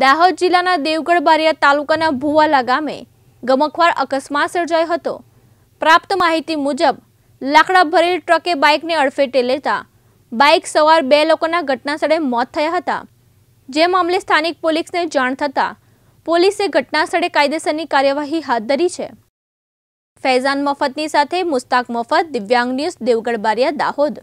દાહોદ જિલ્લાના દેવગઢ બારિયા તાલુકાના ભુવાલા ગામે ગમખવાર અકસ્માત સર્જાયો હતો પ્રાપ્ત માહિતી મુજબ લાકડા ભરેલ ટ્રકે બાઇકને અડફેટે લેતા બાઇક સવાર બે લોકોના ઘટનાસ્થળે મોત થયા હતા જે મામલે સ્થાનિક પોલીસને જાણ થતાં પોલીસે ઘટનાસ્થળે કાયદેસરની કાર્યવાહી હાથ ધરી છે ફૈઝાન મફતની સાથે મુસ્તાક મફત દિવ્યાંગ ન્યૂઝ દેવગઢ બારિયા દાહોદ